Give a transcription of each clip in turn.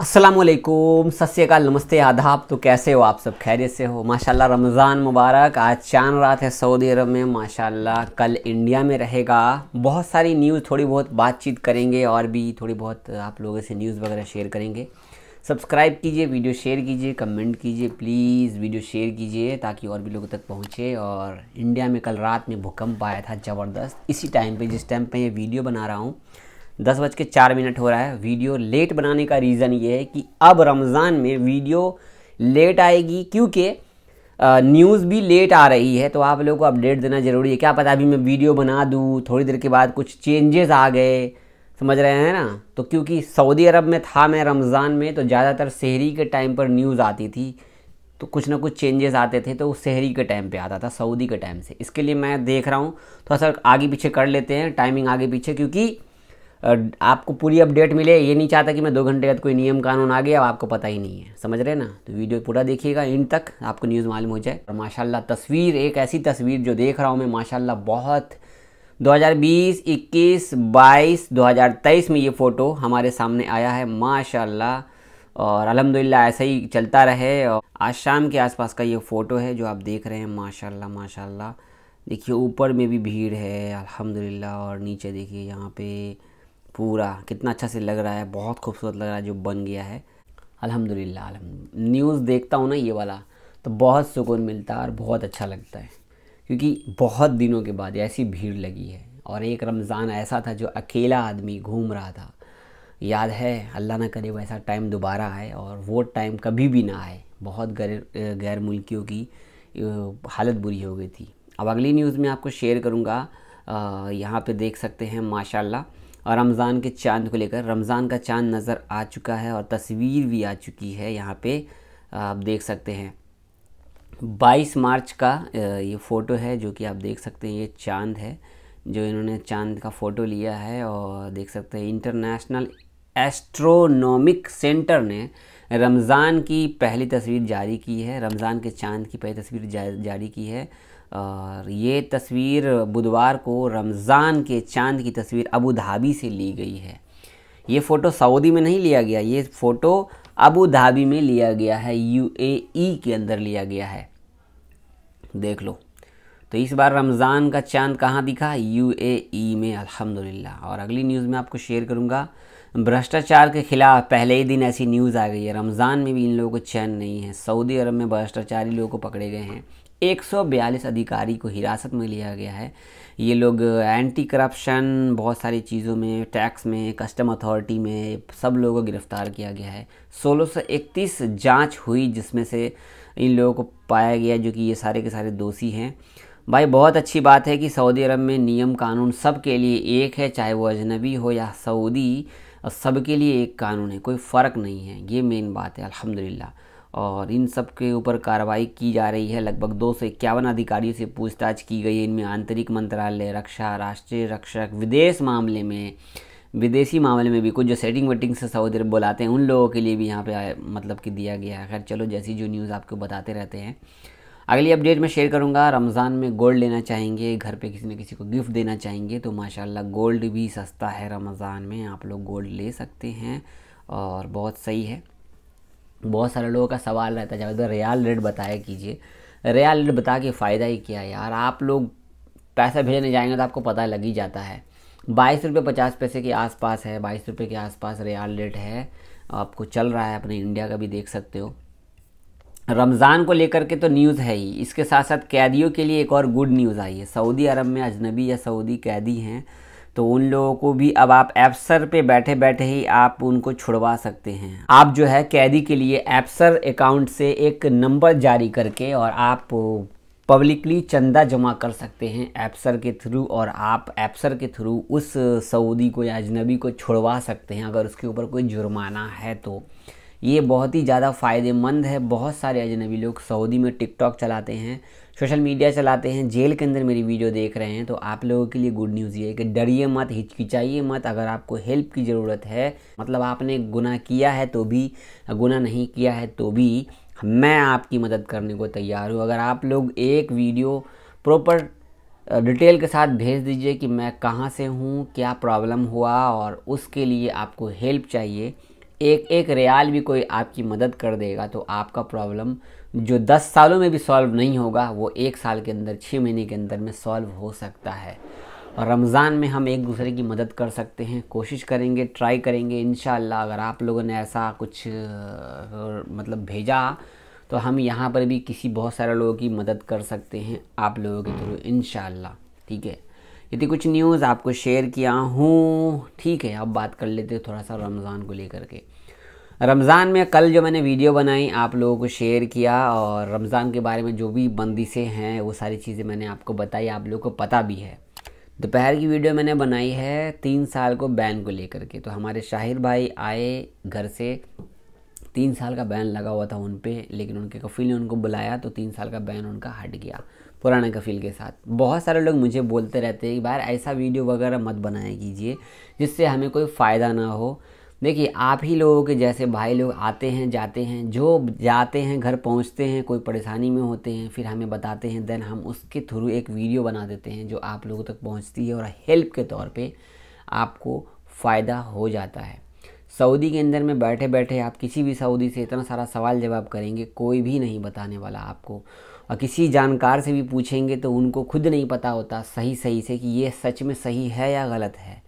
असलकुम सत्यकाल नमस्ते आदाब तो कैसे हो आप सब खैरियत से हो माशाल्लाह रमज़ान मुबारक आज चांद रात है सऊदी अरब में माशाल्लाह कल इंडिया में रहेगा बहुत सारी न्यूज़ थोड़ी बहुत बातचीत करेंगे और भी थोड़ी बहुत आप लोगों से न्यूज़ वगैरह शेयर करेंगे सब्सक्राइब कीजिए वीडियो शेयर कीजिए कमेंट कीजिए प्लीज़ वीडियो शेयर कीजिए ताकि और भी लोगों तक पहुँचे और इंडिया में कल रात में भूकंप आया था ज़बरदस्त इसी टाइम पर जिस टाइम पर यह वीडियो बना रहा हूँ दस बज के चार मिनट हो रहा है वीडियो लेट बनाने का रीज़न ये है कि अब रमज़ान में वीडियो लेट आएगी क्योंकि न्यूज़ भी लेट आ रही है तो आप लोगों को अपडेट देना ज़रूरी है क्या पता अभी मैं वीडियो बना दूँ थोड़ी देर के बाद कुछ चेंजेस आ गए समझ रहे हैं ना तो क्योंकि सऊदी अरब में था मैं रमज़ान में तो ज़्यादातर शहरी के टाइम पर न्यूज़ आती थी तो कुछ ना कुछ चेंजेस आते थे तो वो शहरी के टाइम पे आता था सऊदी के टाइम से इसके लिए मैं देख रहा हूँ थोड़ा तो सा आगे पीछे कर लेते हैं टाइमिंग आगे पीछे क्योंकि आपको पूरी अपडेट मिले ये नहीं चाहता कि मैं दो घंटे बाद कोई नियम कानून आ गया अब आपको पता ही नहीं है समझ रहे ना तो वीडियो पूरा देखिएगा इन तक आपको न्यूज़ मालूम हो जाए और माशाल्लाह तस्वीर एक ऐसी तस्वीर जो देख रहा हूँ मैं माशाल्लाह बहुत 2020, 21, 22, 2023 में ये फ़ोटो हमारे सामने आया है माशाल्लाह और अलहमदिल्ला ऐसा ही चलता रहे और आज शाम के आसपास का ये फ़ोटो है जो आप देख रहे हैं माशाल्लाह माशाल्लाह देखिए ऊपर में भी भीड़ है अलहमदिल्ला और नीचे देखिए यहाँ पे पूरा कितना अच्छा से लग रहा है बहुत खूबसूरत लग रहा है जो बन गया है अल्हम्दुलिल्लाह न्यूज़ देखता हूँ ना ये वाला तो बहुत सुकून मिलता है और बहुत अच्छा लगता है क्योंकि बहुत दिनों के बाद ऐसी भीड़ लगी है और एक रमज़ान ऐसा था जो अकेला आदमी घूम रहा था याद है अल्लाह ना करे वैसा टाइम दोबारा आए और वो टाइम कभी भी ना आए बहुत गैर गैर मुल्कियों की हालत बुरी हो गई थी अब अगली न्यूज़ में आपको शेयर करूँगा यहाँ पे देख सकते हैं माशाल्लाह और रमज़ान के चांद को लेकर रमज़ान का चांद नज़र आ चुका है और तस्वीर भी आ चुकी है यहाँ पे आप देख सकते हैं 22 मार्च का ये फ़ोटो है जो कि आप देख सकते हैं ये चांद है जो इन्होंने चांद का फ़ोटो लिया है और देख सकते हैं इंटरनेशनल एस्ट्रोनॉमिक सेंटर ने रमज़ान की पहली तस्वीर जारी की है रमज़ान के चांद की पहली तस्वीर जारी की है और ये तस्वीर बुधवार को रमज़ान के चांद की तस्वीर अबू धाबी से ली गई है ये फ़ोटो सऊदी में नहीं लिया गया ये फ़ोटो अबू धाबी में लिया गया है यूएई के अंदर लिया गया है देख लो तो इस बार रमज़ान का चांद कहाँ दिखा यूएई में अल्हम्दुलिल्लाह और अगली न्यूज़ में आपको शेयर करूँगा भ्रष्टाचार के खिलाफ पहले ही दिन ऐसी न्यूज़ आ गई है रमज़ान में भी इन लोगों को चैन नहीं है सऊदी अरब में भ्रष्टाचारी लोगों को पकड़े गए हैं 142 अधिकारी को हिरासत में लिया गया है ये लोग एंटी करप्शन बहुत सारी चीज़ों में टैक्स में कस्टम अथॉरिटी में सब लोगों को गिरफ्तार किया गया है 1631 जांच हुई जिसमें से इन लोगों को पाया गया जो कि ये सारे के सारे दोषी हैं भाई बहुत अच्छी बात है कि सऊदी अरब में नियम कानून सब के लिए एक है चाहे वो अजनबी हो या सऊदी सब के लिए एक कानून है कोई फ़र्क नहीं है ये मेन बात है अलहमदिल्ला और इन सब के ऊपर कार्रवाई की जा रही है लगभग दो सौ इक्यावन अधिकारियों से पूछताछ की गई है इनमें आंतरिक मंत्रालय रक्षा राष्ट्रीय रक्षक विदेश मामले में विदेशी मामले में भी कुछ जो सेटिंग वेटिंग से सऊदी अरब बुलाते हैं उन लोगों के लिए भी यहाँ पे मतलब कि दिया गया है खैर चलो जैसी जो न्यूज़ आपको बताते रहते हैं अगली अपडेट मैं शेयर करूँगा रमज़ान में गोल्ड लेना चाहेंगे घर पे किसी न किसी को गिफ्ट देना चाहेंगे तो माशाल्लाह गोल्ड भी सस्ता है रमज़ान में आप लोग गोल्ड ले सकते हैं और बहुत सही है बहुत सारे लोगों का सवाल रहता है जब रियाल रेट बताया कीजिए रियाल रेट बता के फ़ायदा ही क्या है यार आप लोग पैसा भेजने जाएंगे तो आपको पता लग ही जाता है बाईस रुपये पचास पैसे के आसपास है बाईस रुपये के आसपास रियाल रेट है आपको चल रहा है अपने इंडिया का भी देख सकते हो रमज़ान को लेकर के तो न्यूज़ है ही इसके साथ साथ कैदियों के लिए एक और गुड न्यूज़ आई है सऊदी अरब में अजनबी या सऊदी कैदी हैं तो उन लोगों को भी अब आप एप्सर पे बैठे बैठे ही आप उनको छुड़वा सकते हैं आप जो है कैदी के लिए एप्सर अकाउंट से एक नंबर जारी करके और आप पब्लिकली चंदा जमा कर सकते हैं एप्सर के थ्रू और आप एप्सर के थ्रू उस सऊदी को या अजनबी को छुड़वा सकते हैं अगर उसके ऊपर कोई जुर्माना है तो ये बहुत ही ज़्यादा फ़ायदेमंद है बहुत सारे अजनबी लोग सऊदी में टिकटॉक चलाते हैं सोशल मीडिया चलाते हैं जेल के अंदर मेरी वीडियो देख रहे हैं तो आप लोगों के लिए गुड न्यूज़ ये है कि डरिए मत हिचकिचाइए मत अगर आपको हेल्प की ज़रूरत है मतलब आपने गुना किया है तो भी गुना नहीं किया है तो भी मैं आपकी मदद करने को तैयार हूँ अगर आप लोग एक वीडियो प्रॉपर डिटेल के साथ भेज दीजिए कि मैं कहाँ से हूँ क्या प्रॉब्लम हुआ और उसके लिए आपको हेल्प चाहिए एक एक रियाल भी कोई आपकी मदद कर देगा तो आपका प्रॉब्लम जो दस सालों में भी सॉल्व नहीं होगा वो एक साल के अंदर छः महीने के अंदर में सॉल्व हो सकता है और रमज़ान में हम एक दूसरे की मदद कर सकते हैं कोशिश करेंगे ट्राई करेंगे इन अगर आप लोगों ने ऐसा कुछ मतलब भेजा तो हम यहाँ पर भी किसी बहुत सारे लोगों की मदद कर सकते हैं आप लोगों के थ्रू इन ठीक है यदि कुछ न्यूज़ आपको शेयर किया हूँ ठीक है अब बात कर लेते थोड़ा सा रमज़ान को लेकर के रमज़ान में कल जो मैंने वीडियो बनाई आप लोगों को शेयर किया और रमज़ान के बारे में जो भी बंदिशें हैं वो सारी चीज़ें मैंने आपको बताई आप लोगों को पता भी है दोपहर की वीडियो मैंने बनाई है तीन साल को बैन को लेकर के तो हमारे शाहिर भाई आए घर से तीन साल का बैन लगा हुआ था उन पर लेकिन उनके कफील ने उनको बुलाया तो तीन साल का बैन उनका हट गया पुराने कफील के साथ बहुत सारे लोग मुझे बोलते रहते हैं कि बाहर ऐसा वीडियो वगैरह मत बनाया कीजिए जिससे हमें कोई फ़ायदा ना हो देखिए आप ही लोगों के जैसे भाई लोग आते हैं जाते हैं जो जाते हैं घर पहुंचते हैं कोई परेशानी में होते हैं फिर हमें बताते हैं देन हम उसके थ्रू एक वीडियो बना देते हैं जो आप लोगों तक पहुंचती है और हेल्प के तौर पे आपको फ़ायदा हो जाता है सऊदी के अंदर में बैठे बैठे आप किसी भी सऊदी से इतना सारा सवाल जवाब करेंगे कोई भी नहीं बताने वाला आपको और किसी जानकार से भी पूछेंगे तो उनको खुद नहीं पता होता सही सही से कि ये सच में सही है या गलत है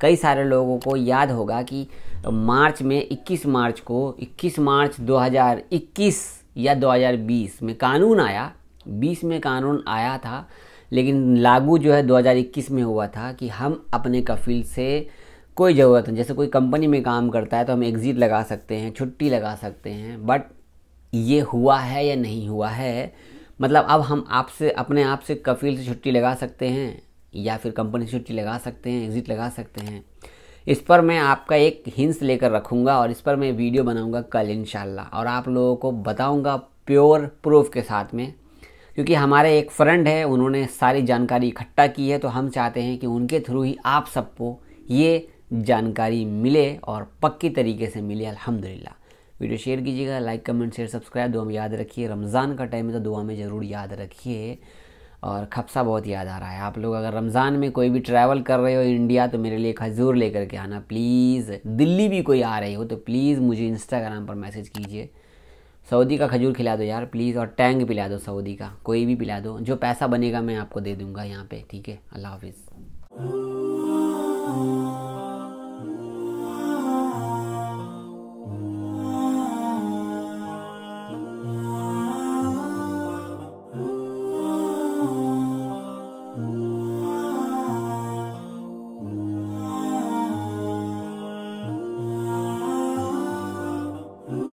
कई सारे लोगों को याद होगा कि मार्च में 21 मार्च को 21 मार्च 2021 या 2020 में कानून आया 20 में कानून आया था लेकिन लागू जो है 2021 में हुआ था कि हम अपने कफिल से कोई ज़रूरत नहीं जैसे कोई कंपनी में काम करता है तो हम एग्ज़िट लगा सकते हैं छुट्टी लगा सकते हैं बट ये हुआ है या नहीं हुआ है मतलब अब हम आपसे अपने आप से कफील से छुट्टी लगा सकते हैं या फिर कंपनी से छुट्टी लगा सकते हैं एग्ज़िट लगा सकते हैं इस पर मैं आपका एक हिंस लेकर रखूँगा और इस पर मैं वीडियो बनाऊँगा कल इन और आप लोगों को बताऊँगा प्योर प्रूफ के साथ में क्योंकि हमारे एक फ्रेंड है उन्होंने सारी जानकारी इकट्ठा की है तो हम चाहते हैं कि उनके थ्रू ही आप सबको ये जानकारी मिले और पक्की तरीके से मिले अल्हम्दुलिल्लाह वीडियो शेयर कीजिएगा लाइक कमेंट शेयर सब्सक्राइब दुआ में याद रखिए रमज़ान का टाइम है तो दुआ में ज़रूर याद रखिए और खपसा बहुत याद आ रहा है आप लोग अगर रमज़ान में कोई भी ट्रैवल कर रहे हो इंडिया तो मेरे लिए खजूर लेकर के आना प्लीज़ दिल्ली भी कोई आ रही हो तो प्लीज़ मुझे इंस्टाग्राम पर मैसेज कीजिए सऊदी का खजूर खिला दो यार प्लीज़ और टैंग पिला दो सऊदी का कोई भी पिला दो जो पैसा बनेगा मैं आपको दे दूँगा यहाँ पर ठीक है अल्लाह हाफिज़